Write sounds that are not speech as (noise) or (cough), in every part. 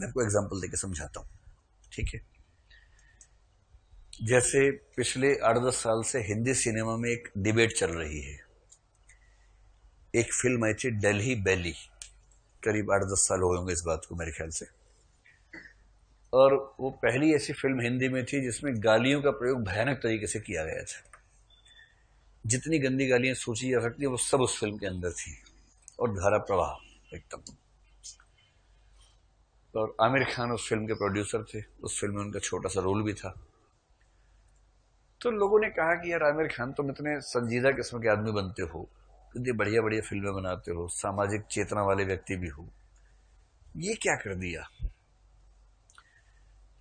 मैं आपको एग्जाम्पल देकर समझाता हूँ ठीक है जैसे पिछले आठ दस साल से हिंदी सिनेमा में एक डिबेट चल रही है एक फिल्म आई थी डेल्ही बेली करीब आठ दस साल हो गए होंगे इस बात को मेरे ख्याल से और वो पहली ऐसी फिल्म हिंदी में थी जिसमें गालियों का प्रयोग भयानक तरीके से किया गया था जितनी गंदी गालियां सोची जा सकती है वो सब उस फिल्म के अंदर थी और धारा प्रवाह एकदम और आमिर खान उस फिल्म के प्रोड्यूसर थे उस फिल्म में उनका छोटा सा रोल भी था तो लोगों ने कहा कि यार आमिर खान तुम इतने संजीदा किस्म के आदमी बनते हो इतनी बढ़िया बढ़िया फिल्में बनाते हो सामाजिक चेतना वाले व्यक्ति भी हो ये क्या कर दिया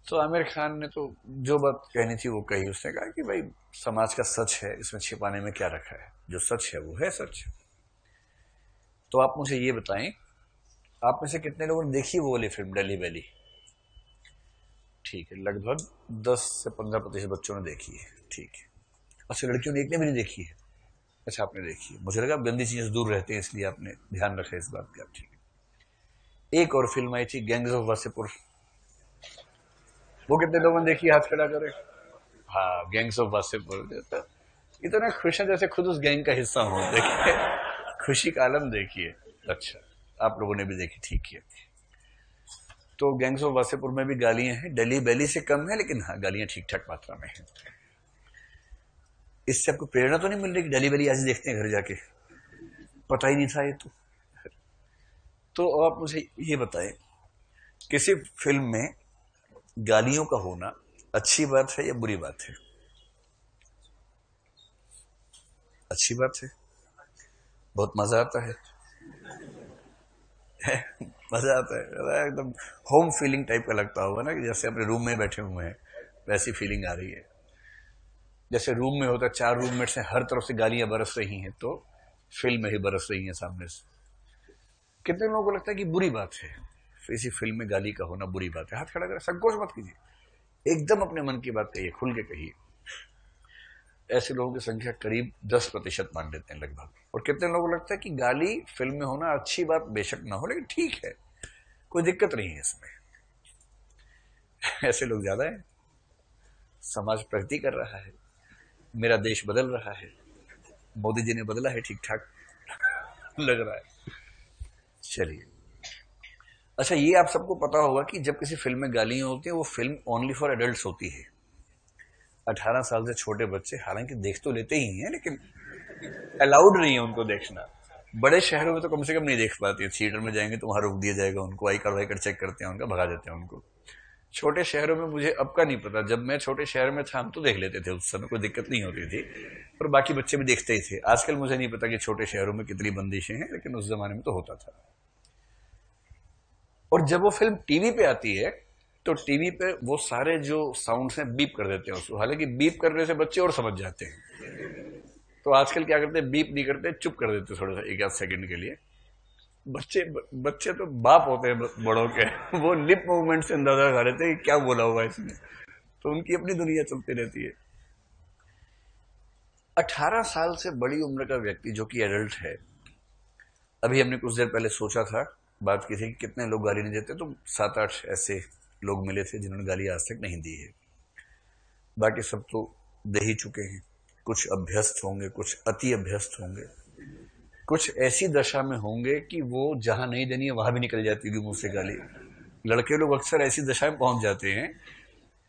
तो आमिर खान ने तो जो बात कहनी थी वो कही उसने कहा कि भाई समाज का सच है इसमें छिपाने में क्या रखा है जो सच है वो है सच तो आप मुझे ये बताएं आप में से कितने लोगों ने देखी वो वाली फिल्म डेली वैली ठीक है लगभग 10 से 15 प्रतिशत बच्चों ने देखी है ठीक है अच्छा लड़कियों ने एक ने भी नहीं देखी है अच्छा आपने देखी है मुझे लगा गंदी चीज़ें दूर रहते हैं इसलिए आपने ध्यान रखा इस बात का ठीक है एक और फिल्म आई थी गैंग्स ऑफ वासेपुर वो कितने लोगों ने देखी हाथ खड़ा करे हाँ गैंग्स ऑफ वासेपुर इतना खुश है जैसे खुद उस गैंग का हिस्सा हो देखिए खुशी का आलम देखिए अच्छा आप लोगों ने भी देखी ठीक है तो गैंग्स ऑफ वासेपुर में भी गालियां हैं डेली बेली से कम है लेकिन हाँ गालियां ठीक ठाक मात्रा में हैं इससे आपको प्रेरणा तो नहीं मिल रही डली डेली वैली आज देखते हैं घर जाके पता ही नहीं था ये तो तो आप मुझे ये बताएं किसी फिल्म में गालियों का होना अच्छी बात है या बुरी बात है अच्छी बात है बहुत मजा आता है (laughs) मजा आता है मतलब एकदम होम फीलिंग टाइप का लगता होगा ना कि जैसे अपने रूम में बैठे हुए हैं वैसी फीलिंग आ रही है जैसे रूम में होता है चार रूममेट्स हैं हर तरफ से गालियां बरस रही हैं तो फिल्म ही बरस रही हैं सामने से कितने लोगों को लगता है कि बुरी बात है तो इसी फिल्म में गाली का होना बुरी बात है हाथ खड़ा कर संकोच मत कीजिए एकदम अपने मन की बात कहिए खुल के कहिए ऐसे लोगों की संख्या करीब दस प्रतिशत मान लेते हैं लगभग और कितने लोगों को लगता है कि गाली फिल्म में होना अच्छी बात बेशक ना हो लेकिन ठीक है कोई दिक्कत नहीं है इसमें ऐसे लोग ज्यादा है समाज प्रगति कर रहा है मेरा देश बदल रहा है मोदी जी ने बदला है ठीक ठाक लग रहा है चलिए अच्छा ये आप सबको पता होगा कि जब किसी फिल्म में गालियां होती हैं वो फिल्म ओनली फॉर एडल्ट होती है 18 साल से छोटे बच्चे हालांकि देख तो लेते ही हैं लेकिन अलाउड नहीं है उनको देखना बड़े शहरों में तो कम से कम नहीं देख पाते थिएटर में जाएंगे तो वहां रोक दिया जाएगा उनको आई कर वाई कर चेक करते हैं उनका भगा देते हैं उनको छोटे शहरों में मुझे अब का नहीं पता जब मैं छोटे शहर में था हम तो देख लेते थे उस समय कोई दिक्कत नहीं होती थी और बाकी बच्चे भी देखते ही थे आजकल मुझे नहीं पता कि छोटे शहरों में कितनी बंदिशें हैं लेकिन उस जमाने में तो होता था और जब वो फिल्म टीवी पे आती है तो टीवी पे वो सारे जो साउंड हैं बीप कर देते हैं उसको हालांकि बीप करने से बच्चे और समझ जाते हैं तो आजकल क्या करते हैं बीप नहीं करते चुप कर देते थोड़ा सा एक आध सेकंड के लिए बच्चे बच्चे तो बाप होते हैं बड़ों के (laughs) वो लिप मूवमेंट से अंदाजा लगा रहे थे कि क्या बोला हुआ इसने तो उनकी अपनी दुनिया चलती रहती है 18 साल से बड़ी उम्र का व्यक्ति जो कि एडल्ट है अभी हमने कुछ देर पहले सोचा था बात की थी कि कितने लोग गाली नहीं देते तो सात आठ ऐसे लोग मिले थे जिन्होंने गाली आज तक नहीं दी है बाकी सब तो दे ही चुके हैं कुछ अभ्यस्त होंगे कुछ अति अभ्यस्त होंगे कुछ ऐसी दशा में होंगे कि वो जहां नहीं देनी है वहां भी निकल जाती होगी मुंह से गाली लड़के लोग अक्सर ऐसी दशा में पहुंच जाते हैं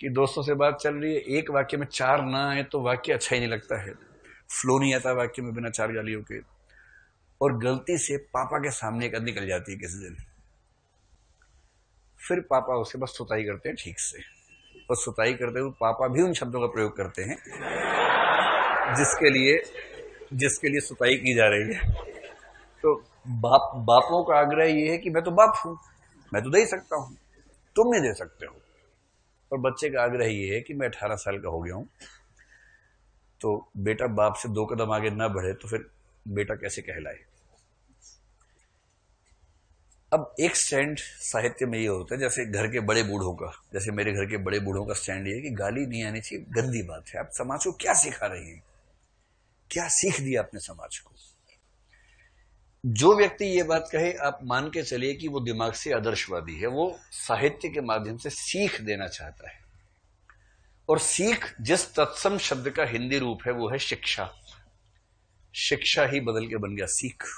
कि दोस्तों से बात चल रही है एक वाक्य में चार ना आए तो वाक्य अच्छा ही नहीं लगता है फ्लो नहीं आता वाक्य में बिना चार गालियों के और गलती से पापा के सामने एक निकल जाती है किसी दिन फिर पापा उसके बस सुताई करते हैं ठीक से बस सुताई करते हुए पापा भी उन शब्दों का प्रयोग करते हैं जिसके लिए जिसके लिए सुताई की जा रही है तो बाप बापों का आग्रह ये है कि मैं तो बाप हूं मैं तो दे सकता हूं तुम नहीं दे सकते हो और बच्चे का आग्रह ये है कि मैं अठारह साल का हो गया हूं तो बेटा बाप से दो कदम आगे ना बढ़े तो फिर बेटा कैसे कहलाए अब एक स्टैंड साहित्य में ये होता है जैसे घर के बड़े बूढ़ों का जैसे मेरे घर के बड़े बूढ़ों का स्टैंड ये है कि गाली नहीं आनी चाहिए गंदी बात है आप समाज को क्या सिखा रही हैं क्या सीख दिया आपने समाज को जो व्यक्ति ये बात कहे आप मान के चलिए कि वो दिमाग से आदर्शवादी है वो साहित्य के माध्यम से सीख देना चाहता है और सीख जिस तत्सम शब्द का हिंदी रूप है वो है शिक्षा शिक्षा ही बदल के बन गया सीख